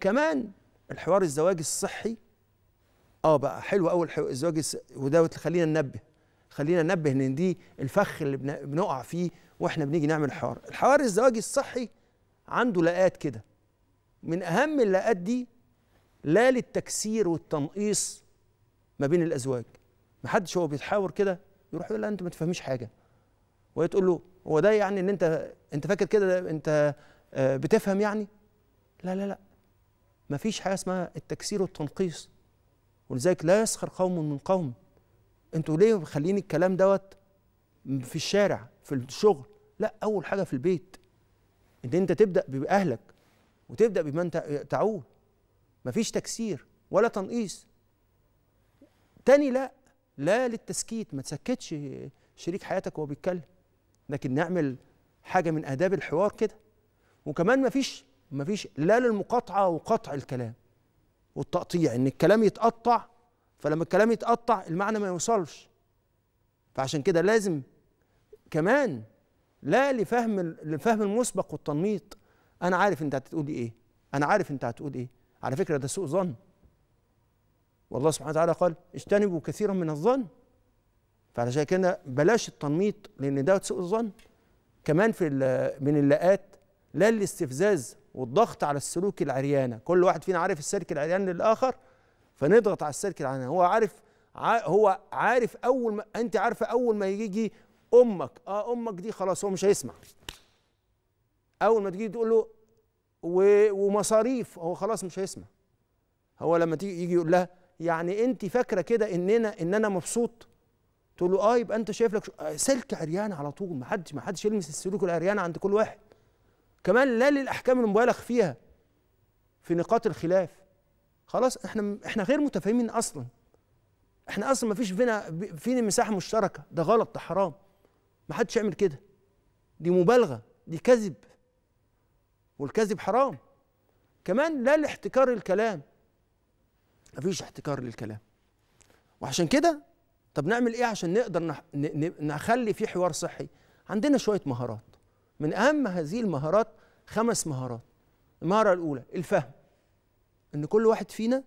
كمان الحوار الزواج الصحي اه بقى حلو قوي الزواج وده خلينا ننبه خلينا ننبه ان دي الفخ اللي بنقع فيه واحنا بنيجي نعمل حوار الحوار الزواجي الصحي عنده لقات كده من اهم اللقات دي لا للتكسير والتنقيص ما بين الازواج محدش هو بيتحاور كده يروح يقول لا انت ما تفهميش حاجه وهي تقول له هو ده يعني ان انت انت فاكر كده انت آه، بتفهم يعني لا لا لا ما فيش حاجه اسمها التكسير والتنقيص ولذلك لا يسخر قوم من قوم انتوا ليه مخليني الكلام دوت في الشارع في الشغل لا اول حاجه في البيت ان انت تبدا باهلك وتبدا بمن تعول مفيش تكسير ولا تنقيص تاني لا لا للتسكيت ما تسكتش شريك حياتك وهو بيتكلم لكن نعمل حاجه من اداب الحوار كده وكمان مفيش مفيش لا للمقاطعه وقطع الكلام والتقطيع ان الكلام يتقطع فلما الكلام يتقطع المعنى ما يوصلش فعشان كده لازم كمان لا لفهم الفهم المسبق والتنميط انا عارف انت هتقول ايه انا عارف انت هتقول ايه على فكره ده سوء ظن والله سبحانه وتعالى قال اجتنبوا كثيرا من الظن فعلشان كده بلاش التنميط لان ده سوء الظن كمان في من اللاءات لا الاستفزاز والضغط على السلوك العريانه كل واحد فينا عارف السلك العريان للاخر فنضغط على السلك العريان هو عارف هو عارف اول ما انت عارفه اول ما يجي امك اه امك دي خلاص هو مش هيسمع اول ما تيجي تقول له و... ومصاريف هو خلاص مش هيسمع هو لما تيجي يجي يقول لها يعني انت فاكره كده اننا ان انا مبسوط تقول له اه يبقى انت شايف لك آه، سلك عريان على طول ما حدش ما حدش يلمس السلوك العريان عند كل واحد كمان لا للاحكام المبالغ فيها في نقاط الخلاف خلاص احنا احنا غير متفاهمين اصلا احنا اصلا ما فيش فينا فينا مساحه مشتركه ده غلط ده حرام ما حدش يعمل كده دي مبالغه دي كذب والكذب حرام كمان لا لاحتكار الكلام مفيش احتكار للكلام وعشان كده طب نعمل ايه عشان نقدر نخلي في حوار صحي عندنا شويه مهارات من أهم هذه المهارات خمس مهارات المهارة الأولى الفهم إن كل واحد فينا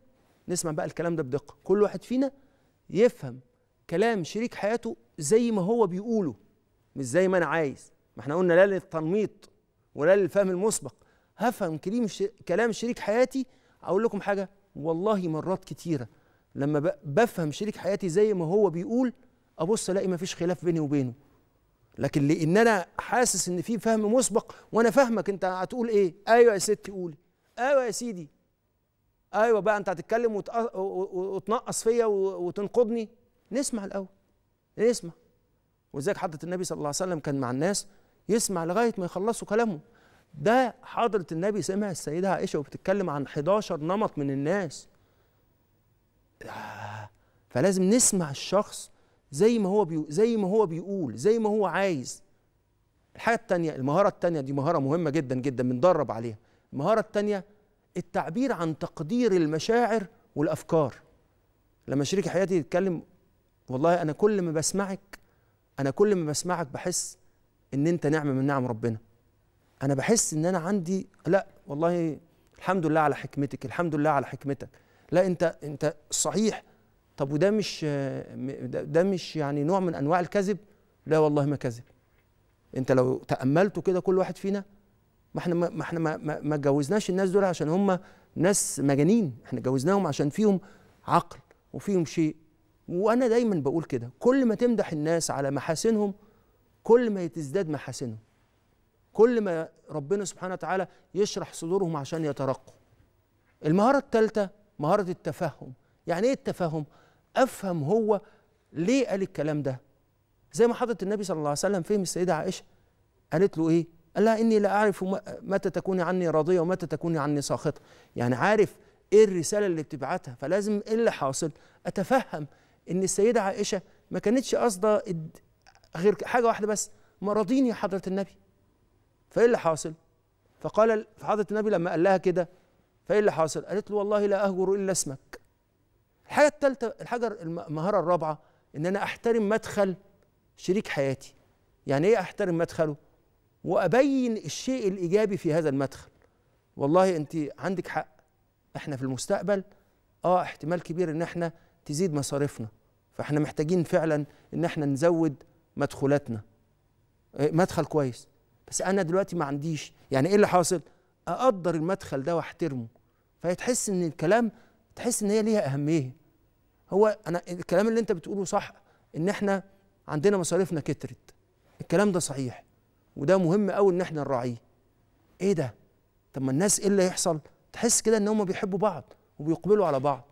نسمع بقى الكلام ده بدقة كل واحد فينا يفهم كلام شريك حياته زي ما هو بيقوله مش زي ما أنا عايز ما احنا قلنا لا للتنميط ولا للفهم المسبق هفهم كريم كلام شريك حياتي أقول لكم حاجة والله مرات كتيرة لما بفهم شريك حياتي زي ما هو بيقول أبص ألاقي مفيش خلاف بيني وبينه لكن لان انا حاسس ان في فهم مسبق وانا فاهمك انت هتقول ايه ايوه يا ستي قولي ايوه يا سيدي ايوه بقى انت هتتكلم وتنقص فيا وتنقضني نسمع الاول نسمع وازاي حضره النبي صلى الله عليه وسلم كان مع الناس يسمع لغايه ما يخلصوا كلامهم ده حضره النبي سمع السيده عائشه وبتتكلم عن 11 نمط من الناس فلازم نسمع الشخص زي ما هو بي... زي ما هو بيقول زي ما هو عايز الحاجه الثانيه المهاره الثانيه دي مهاره مهمه جدا جدا بندرب عليها المهاره الثانيه التعبير عن تقدير المشاعر والافكار لما شريك حياتي يتكلم والله انا كل ما بسمعك انا كل ما بسمعك بحس ان انت نعمه من نعم ربنا انا بحس ان انا عندي لا والله الحمد لله على حكمتك الحمد لله على حكمتك لا انت انت صحيح طب وده مش ده مش يعني نوع من انواع الكذب لا والله ما كذب انت لو تاملت كده كل واحد فينا ما احنا ما احنا ما ما اتجوزناش الناس دول عشان هم ناس مجانين احنا اتجوزناهم عشان فيهم عقل وفيهم شيء وانا دايما بقول كده كل ما تمدح الناس على محاسنهم كل ما تزداد محاسنهم كل ما ربنا سبحانه وتعالى يشرح صدورهم عشان يترقوا المهاره الثالثه مهاره التفهم يعني ايه التفهم افهم هو ليه قال الكلام ده زي ما حضرة النبي صلى الله عليه وسلم فهم السيدة عائشة قالت له ايه قال لها اني لا اعرف متى تكوني عني راضية ومتى تكوني عني ساخطة يعني عارف ايه الرسالة اللي بتبعتها فلازم ايه اللي حاصل اتفهم ان السيدة عائشة ما كانتش قاصدة غير حاجة واحدة بس مرضيني يا حضرة النبي فايه اللي حاصل فقال حضرة النبي لما قال لها كده فايه اللي حاصل قالت له والله لا اهجر الا اسمك الحاجه الثالثه الحاجه المهاره الرابعه ان انا احترم مدخل شريك حياتي يعني ايه احترم مدخله وابين الشيء الايجابي في هذا المدخل والله انت عندك حق احنا في المستقبل اه احتمال كبير ان احنا تزيد مصاريفنا فاحنا محتاجين فعلا ان احنا نزود مدخولاتنا إيه، مدخل كويس بس انا دلوقتي ما عنديش يعني ايه اللي حاصل اقدر المدخل ده واحترمه فهي تحس ان الكلام تحس ان هي ليها اهميه هو انا الكلام اللي انت بتقوله صح ان احنا عندنا مصاريفنا كترت الكلام ده صحيح وده مهم قوي ان احنا نراعيه ايه ده طب ما الناس ايه اللي يحصل تحس كده ان هم بيحبوا بعض وبيقبلوا على بعض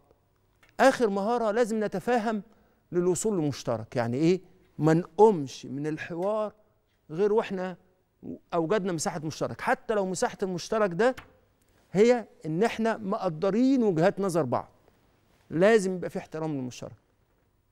اخر مهاره لازم نتفاهم للوصول لمشترك يعني ايه ما نقومش من الحوار غير واحنا اوجدنا مساحه مشترك حتى لو مساحه المشترك ده هي ان احنا مقدرين وجهات نظر بعض لازم يبقى في احترام للمشترك